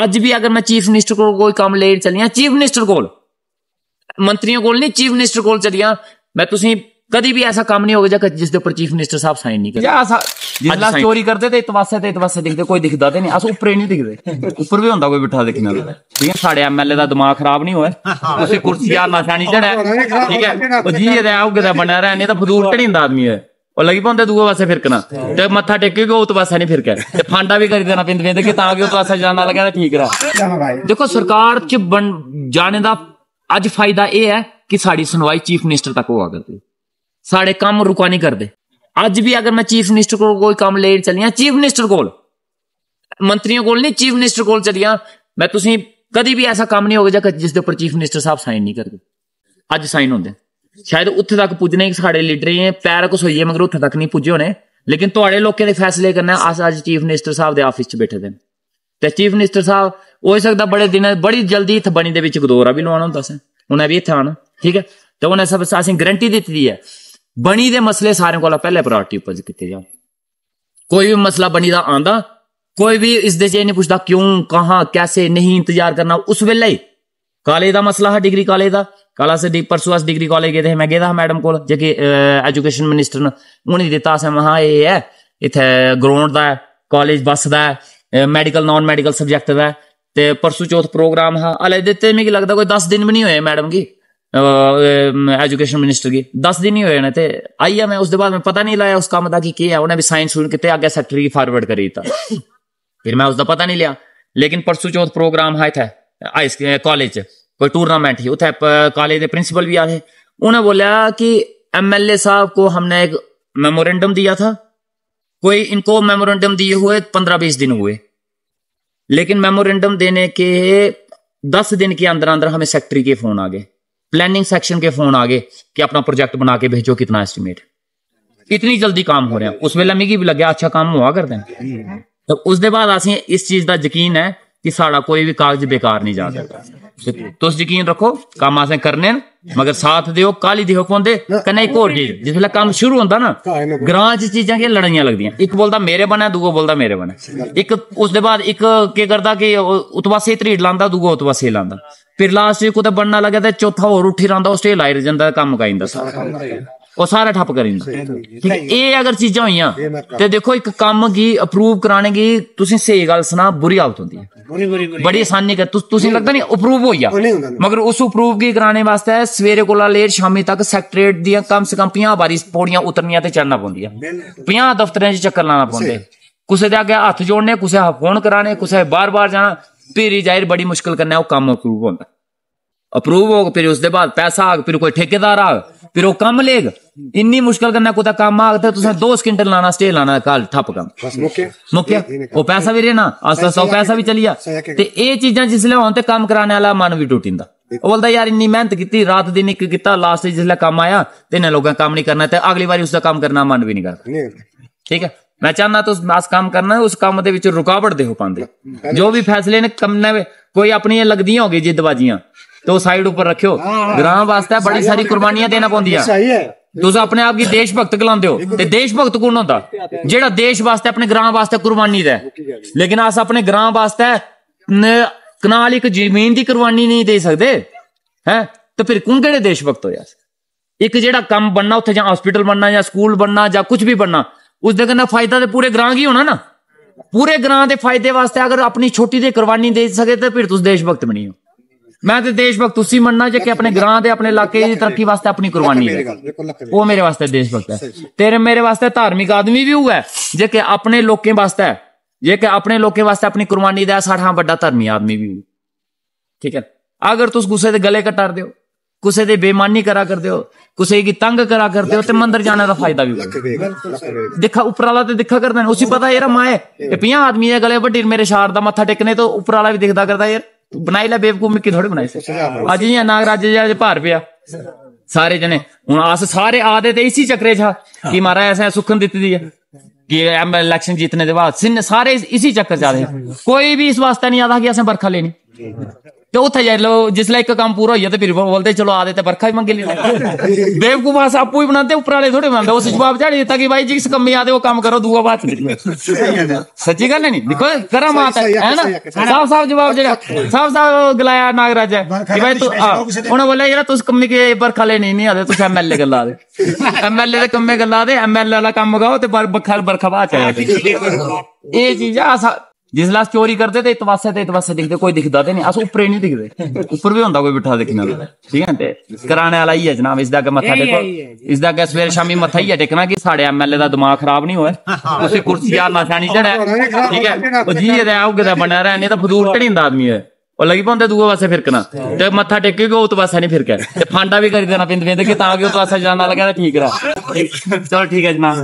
आज भी अगर मैं चीफ मिनिस्टर को कोई कम ले चलिया चीफ मिनिस्टर को मंत्रियों को नहीं चीफ मिनिस्टर को चलिया मैं तुसी ਕਦੀ ਵੀ ਐਸਾ ਕੰਮ ਨਹੀਂ ਹੋ ਗਿਆ ਜਿਸ ਦੇ ਉੱਪਰ ਚੀਫ ਮਿਨਿਸਟਰ ਸਾਹਿਬ ਸਾਈਨ ਨਹੀਂ ਕਰਦੇ ਯਾ ਜਿੰਨਾ ਚੋਰੀ ਕਰਦੇ ਤੇ ਇਤਵਾਸੇ ਤੇ ਇਤਵਾਸੇ ਦਿਖਦੇ ਕੋਈ ਦਿਖਦਾ ਤੇ ਨਹੀਂ ਅਸ ਉੱਪਰੇ ਨਹੀਂ ਦਿਖਦੇ ਉੱਪਰ ਵੀ ਹੁੰਦਾ ਕੋਈ ਬਿਠਾ ਦੇਖਣਾ ਠੀਕ ਹੈ ਸਾਡੇ ਐਮਐਲਏ ਦਾ ਦਿਮਾਗ ਖਰਾਬ ਨਹੀਂ ਹੋਇਆ ਤੁਸੀਂ ਕੁਰਸੀ ਆ ਨਾ ਸਾਣੀ ਚੜਾ ਠੀਕ ਹੈ ਉਹ ਜੀ ਇਹਦਾ ਆਉਗੇ ਦਾ ਬਣਾ ਰਹਿ ਨਹੀਂ ਤਾਂ ਫਜ਼ੂਲ ਟੜਿੰਦਾ ਆਦਮੀ ਹੈ ਉਹ ਲੱਗੀ ਪਉਂਦੇ ਦੂਆ ਵਾਸੇ ਫਿਰਕਣਾ ਤੇ ਮੱਥਾ ਟੇਕੇ ਕੋ ਉਤਵਾਸਾ ਨਹੀਂ ਫਿਰਕਾ ਤੇ ਫਾਂਡਾ ਵੀ ਕਰ ਦੇਣਾ ਪਿੰਦ ਪਿੰਦ ਕਿ ਤਾਂ ਕਿ ਉਤਵਾਸਾ ਜਾਣ ਨਾਲ ਕਹਿੰਦਾ ਠੀਕ ਰਹਾ ਦੇਖੋ ਸਰਕਾਰ ਚ ਬਣ ਜਾਣੇ ਦਾ ਅੱਜ ਫਾਇਦਾ ਇਹ ਹੈ ਕਿ ਸਾਡੀ ਸੁਣਵਾਈ ਚੀਫ ਮਿਨਿਸਟਰ ਤੱਕ साढ़े काम रुका नहीं करते आज भी अगर मैं चीफ मिनिस्टर को कोई काम ले चलिया चीफ मिनिस्टर को मंत्रियों को नहीं चीफ मिनिस्टर को चलिया मैं तुम कभी भी ऐसा काम नहीं होगा जिसके उपर चीफ मिनिस्टर साहब साइन नहीं करते अज साइन होंगे ਸ਼ਾਇਦ ਉੱਥੇ ਤੱਕ ਪੁੱਜਣੇ ਸਾਡੇ ਲੀਡਰ ਹੈ ਪੈਰ ਕੁਸ ਹੋਈਏ ਮਗਰ ਉੱਥੇ ਤੱਕ ਨਹੀਂ ਪੁੱਜੇ ਹੋਣੇ ਲੇਕਿਨ ਤੁਹਾਡੇ ਲੋਕਾਂ ਦੇ ਫੈਸਲੇ ਕਰਨਾ ਆਸ ਅੱਜ ਚੀਫ ਮਿਨਿਸਟਰ ਸਾਹਿਬ ਦੇ ਆਫਿਸ 'ਚ ਬੈਠੇ ਦੇ ਤੇ ਚੀਫ ਮਿਨਿਸਟਰ ਸਾਹਿਬ ਹੋ ਸਕਦਾ ਬੜੇ ਦਿਨ ਬੜੀ ਜਲਦੀ ਇੱਥੇ ਬਣੀ ਦੇ ਵਿੱਚ ਗਦੋਰਾ ਵੀ ਲਵਾਉਣਾ ਹੁੰਦਾ ਸੀ ਉਹਨਾਂ ਵੀ ਇੱਥੇ ਆਣਾ ਠੀਕ ਹੈ ਤੇ ਉਹਨਾਂ ਸਭ ਸਾਸੀਂ ਗਰੰਟੀ ਦਿੱਤੀ ਦੀ ਹੈ ਬਣੀ ਦੇ ਮਸਲੇ ਸਾਰਿਆਂ ਕੋਲ ਪਹਿਲੇ ਪ੍ਰਾਇੋਰਟੀ ਉੱਪਰ ਕੀਤੇ ਜਾਣ ਕੋਈ ਵੀ ਮਸਲਾ ਬਣੀ ਦਾ ਆਂਦਾ ਕੋਈ ਵੀ ਇਸ ਦੇ ਜੇ ਨਹੀਂ ਪੁੱਛਦਾ ਕਿਉਂ ਕਹਾਂ ਕੈਸੇ ਨਹੀਂ ਇੰਤਜ਼ਾਰ ਕਰਨਾ ਉਸ ਵੇਲੇ ਕਾਲੇ ਦਾ ਮਸਲਾ ਹੈ ਡਿਗਰੀ ਕਾਲੇ ਦਾ कल ಕಳಸದಿ ಪರ್ಸುವಾಸ್ ಡಿಗ್ರಿ ಕಾಲೇಜ್ मैं गेदा हा मैडम कोल जेह्की एजुकेशन मिनिस्टर न उ'नें दित्ता असें महा एह् ऐ इत्थै ग्राउंड दा ऐ बस दा medical non medical subject subject दा ते परसू चौथ प्रोग्राम हा हल्ले दित्ते मिगी लगदा कोई दस दिन भी निं होए मैडम की एजुकेशन मिनिस्टर की दस दिन ही होए न ते आई गेआ में बाद में पता नहीं लाया उस कम्म दा कि केह् ऐ उ'नें बी साइन सूइन कीते अग्गें सैक्रेटरी गी फारवर्ड करी दित्ता फिर मैं उसका पता नहीं लिया लेकिन परसू चौथ प्रोग्राम हा इत्थै हाई कालेज कोई टूर्नामेंट ही उत्थै कॉलेज के प्रिंसिपल भी आए थे उन्हें बोलिया कि एमएलए साहब को हमने एक मेमोरेंडम दिया था कोई इनको मेमोरेंडम दिए हुए पंद्रह बीस दिन हुए लेकिन मेमोरेंडम देने के दस दिन के अंदर अंदर हमें सेक्रेटरी के फोन आ गए प्लानिंग सेक्शन के फोन आ गए कि अपना प्रोजेक्ट बना के भेजो कितना एस्टिमेट इतनी जल्दी काम हो रहा है उस वेला मिगी भी लगे अच्छा काम हुआ कर दें हम्म। तो उसके बाद असें इस चीज का यकीन है कि साढ़ा कोई भी कागज बेकार नहीं जा सकता तुस यकीन रखो कम असें करने न मगर साथ देओ काली दी हुक्म दे कन्नै इक होर चीज जिसलै कम्म शुरू होंदा ना हाँ, ग्रां च चीजां केह् लड़ाइयां लगदियां इक बोलदा मेरे बने दूआ बोलदा मेरे बने इक उसदे बाद इक केह् करदा कि उत पास्से त्रीड लांदा दूआ उतवा पास्से लांदा फिर लास्ट च कुतै बनना लगे ते चौथा होर उठी रांदा उस लाई जंदा कम्म मकाई सारा ਉਹ ਸਾਰਾ ਠੱਪ ਕਰੀ ਠੀਕ ਹੈ ਇਹ ਅਗਰ ਚੀਜ਼ਾਂ ਹੋਈਆਂ ਤੇ ਦੇਖੋ ਇੱਕ ਕੰਮ ਕੀ ਅਪਰੂਵ ਕਰਾਣੇ ਕੀ ਤੁਸੀਂ ਸਹੀ ਗੱਲ ਸੁਣਾ ਬੁਰੀ ਹਾਲਤ ਹੁੰਦੀ ਹੈ ਬੜੀ ਆਸਾਨੀ ਕਰ ਤੁਸੀਂ ਲੱਗਦਾ ਨਹੀਂ ਅਪਰੂਵ ਹੋਇਆ ਮਗਰ ਉਸ ਅਪਰੂਵ ਕੀ ਕਰਾਣੇ ਵਾਸਤੇ ਸਵੇਰੇ ਕੋਲਾ ਲੇਟ ਸ਼ਾਮੀ ਤੱਕ ਸੈਕਟਰੀਏਟ ਦੀਆਂ ਕਮ ਸੇ ਕਮ 50 ਵਾਰੀ ਪੌੜੀਆਂ ਉਤਰਨੀਆਂ ਤੇ ਚੜਨਾ ਪਉਂਦੀਆਂ 50 ਦਫ਼ਤਰਾਂ 'ਚ ਚੱਕਰ ਲਾਣਾ ਪਉਂਦੇ ਕਿਸੇ ਦੇ ਅੱਗੇ ਹੱਥ ਜੋੜਨੇ ਕਿਸੇ ਫੋਨ ਕਰਾਣੇ ਕਿਸੇ ਬਾਰ-ਬਾਰ ਜਾਣਾ ਪੀਰੀ ਜਾਇਰ ਬੜੀ ਮੁਸ਼ਕਲ ਕਰਨਾ ਉਹ ਕੰਮ ਅਪਰੂਵ ਹੁੰਦਾ ਅਪਰੂਵ ਹੋ ਫਿਰ ਉਸ ਦੇ ਬਾਅਦ ਪੈਸਾ ਆ ਫਿਰ ਕੋਈ ਠੇਕੇਦਾਰ ਆ ਫਿਰ ਉਹ ਕੰਮ ਲੇਗ ਇੰਨੀ ਮੁਸ਼ਕਲ ਕਰਨਾ ਕੋਤਾ ਕੰਮ ਆਗਦਾ ਤੁਸੀਂ 2 ਸਕਿੰਟ ਲਾਣਾ ਸਟੇ ਲਾਣਾ ਕਾਲ ਠੱਪ ਕੰਮ ਮੁੱਕਿਆ ਮੁੱਕਿਆ ਉਹ ਪੈਸਾ ਵੀ ਰਹਿਣਾ ਅਸਾ ਸੋ ਪੈਸਾ ਵੀ ਚਲੀਆ ਤੇ ਇਹ ਚੀਜ਼ਾਂ ਜਿਸ ਲਈ ਹੁਣ ਤੇ ਕੰਮ ਕਰਾਣੇ ਵਾਲਾ ਮਨ ਵੀ ਟੁੱਟਿੰਦਾ ਉਹ ਬੋਲਦਾ ਯਾਰ ਇੰਨੀ ਮਿਹਨਤ ਕੀਤੀ ਰਾਤ ਦਿਨ ਇੱਕ ਕੀਤਾ ਲਾਸਟ ਜਿਸ ਲਈ ਕੰਮ ਆਇਆ ਤੇ ਇਹਨਾਂ ਲੋਕਾਂ ਕੰਮ ਨਹੀਂ ਕਰਨਾ ਤੇ ਅਗਲੀ ਵਾਰੀ ਉਸ ਦਾ ਕੰਮ ਕਰਨਾ ਮਨ ਵੀ ਨਹੀਂ ਕਰਦਾ ਠੀਕ ਹੈ ਮੈਂ ਚਾਹਨਾ ਤੂੰ ਮਾਸ ਕੰਮ ਕਰਨਾ ਉਸ ਕੰਮ ਦੇ ਵਿੱਚ ਰੁਕਾਵਟ ਦੇਹੋ ਪਾਉਂਦੇ ਜੋ ਵੀ ਫੈਸਲੇ ਨੇ ਕੰਮ ਨਵੇਂ ਕੋਈ ਆਪਣੀਆਂ ਲੱਗਦੀਆਂ ਹੋਗੇ ਜਿੱਦਵਾਜੀਆਂ ਤੋ ਸਾਈਡ ਉੱਪਰ ਰੱਖਿਓ ਗ੍ਰਾਮ ਵਾਸਤੇ ਬੜੀ ਸਾਰੀ ਕੁਰਬਾਨੀਆਂ ਦੇਣਾ पौंदियां सही है ਤੁਸੀਂ ਆਪਣੇ ਆਪ ਕੀ ਦੇਸ਼ ਭਗਤ ਕਲਾਉਂਦੇ ਹੋ ਤੇ ਦੇਸ਼ ਭਗਤ ਕੌਣ ਹੁੰਦਾ ਜਿਹੜਾ ਦੇਸ਼ ਵਾਸਤੇ ਆਪਣੇ ਗ੍ਰਾਮ ਵਾਸਤੇ ਕੁਰਬਾਨੀ ਦੇ ਲੇਕਿਨ ਆਸ ਆਪਣੇ ਗ੍ਰਾਮ ਵਾਸਤੇ ਕਨਾਲ ਇੱਕ ਜ਼ਮੀਨ ਦੀ ਕੁਰਬਾਨੀ ਨਹੀਂ ਦੇ ਸਕਦੇ ਹੈ ਤਾਂ ਫਿਰ ਕੌਣ ਕਿਹੜੇ ਦੇਸ਼ ਭਗਤ ਹੋ ਯਾਰ ਇੱਕ ਜਿਹੜਾ ਕੰਮ ਬਣਨਾ ਉੱਥੇ ਜਾਂ ਹਸਪੀਟਲ ਬਣਨਾ ਜਾਂ ਸਕੂਲ ਬਣਨਾ ਜਾਂ ਕੁਝ ਵੀ ਬਣਨਾ ਉਸ ਦੇ ਕਰਨਾ ਫਾਇਦਾ ਤੇ ਪੂਰੇ ਗ੍ਰਾਮ ਕੀ ਹੋਣਾ ਨਾ ਪੂਰੇ ਗ੍ਰਾਮ ਦੇ ਫਾਇਦੇ ਵਾਸਤੇ ਅਗਰ ਆਪਣੀ ਛੋਟੀ ਦੀ ਕੁਰਬਾਨੀ ਦੇ ਸਕੇ ਤਾਂ ਫਿਰ ਤੁਸੀਂ ਦੇਸ਼ ਭਗਤ ਬਣੀ ਹੋ ਮੈਂ ਤੇ ਦੇਸ਼ ਭਗਤ ਤੁਸੀਂ ਮੰਨਣਾ ਜੇ ਕਿ ਆਪਣੇ ਗ੍ਰਾਂ ਦੇ ਆਪਣੇ ਇਲਾਕੇ ਦੀ ਤਰੱਕੀ ਵਾਸਤੇ ਆਪਣੀ ਕੁਰਬਾਨੀ ਹੈ ਉਹ ਮੇਰੇ ਵਾਸਤੇ ਦੇਸ਼ ਭਗਤ ਹੈ ਤੇਰੇ ਮੇਰੇ ਵਾਸਤੇ ਧਾਰਮਿਕ ਆਦਮੀ ਵੀ ਹੋਊਗਾ ਜੇ ਕਿ ਆਪਣੇ ਲੋਕਾਂ ਵਾਸਤੇ ਹੈ ਜੇ ਕਿ ਆਪਣੇ ਲੋਕਾਂ ਵਾਸਤੇ ਆਪਣੀ ਕੁਰਬਾਨੀ ਦਾ ਸਾਡਾ ਵੱਡਾ ਧਰਮੀ ਆਦਮੀ ਵੀ ਹੋਊ ਠੀਕ ਹੈ ਅਗਰ ਤੁਸੀਂ ਗੁੱਸੇ ਦੇ ਗਲੇ ਕਟਾਰ ਦਿਓ ਕਿਸੇ ਦੀ ਬੇਮਾਨੀ ਕਰਾ ਕਰਦੇ ਹੋ ਕਿਸੇ ਦੀ ਤੰਗ ਕਰਾ ਕਰਦੇ ਹੋ ਤੇ ਮੰਦਰ ਜਾਣ ਦਾ ਫਾਇਦਾ ਵੀ ਦੇਖਾ ਉਪਰਾਲਾ ਤੇ ਦੇਖਾ ਕਰਦਾ ਨੇ ਉਸੇ ਪਤਾ ਯਾਰ ਮਾਏ ਇਹ 50 ਆਦਮੀ ਦੇ ਗਲੇ ਵੱਡੀ ਮੇਰੇ ਸ਼ਾਰ ਦਾ ਮੱਥਾ ਟੇਕਨੇ ਤੋਂ ਉਪਰਾਲਾ ਵੀ ਦਿਖਦਾ ਕਰਦਾ ਯਾਰ बनाई ला बेवकूफ मिकी थोड़ी बनाई अज इयां नागराज भार पिया सारे जने हूं अस सारे आ ते इसी चक्करे छा कि महाराज असें सुखन दित्ती दी है कि इलेक्शन जीतने के बाद सारे इसी चक्कर च आ रहे कोई भी इस वास्ते नहीं आता कि असें बरखा लेनी चौथ हजार लो जिस लाइक काम पूरा हो गया तो फिर बोलते चलो आ देते बरखा भी मंगे ले बेवकूफा से आपू ही बनाते ऊपर थोड़े बनाते उस जवाब जाड़े ताकि भाई जिस कम में आते वो काम करो दुआ बात सच्ची गल नहीं देखो हाँ। करम आता है ना साफ साफ जवाब जड़ा साफ साफ गलाया नागराज है हाँ, कि भाई तू हाँ। उन्हें बोला यार तुस कम्मे के बरखा लेने नहीं आते तुस एमएलए गल्ला दे एमएलए दे कम्मे गल्ला दे एमएलए वाला कम्म गाओ ते बरखा बरखा बाद आ ये चीज जिसलै अस चोरी करदे ते इत पास्सै ते इत पास्सै दिखदे कोई दिखदा ते नहीं अस उप्परै नहीं दिखदे उप्पर बी होंदा कोई बैठा दिक्खने ठीक है ते कराने आला ही है जनाब इस अग्गें मत्था टेको इसदे अग्गें सवेरे शामी मत्था इयै टेकना कि साढ़े एमएलए दा दमाग खराब नहीं होए उसी कुर्सी हार ना सैनी चढ़े ठीक ऐ ओह् जीए ते उ'ऐ ते बने रहे नहीं तां फजूल चढ़ी जंदा आदमी ओह् लगी पौंदे दूए पास्सै फिरकना ते मत्था टेके गो उत पास्सै नहीं फिरकै ते फांडा भी करी देना बिंद बिंद कि तां कि उत पास्सै जाना लग्गै ठीक रहा चलो ठीक ऐ जनाब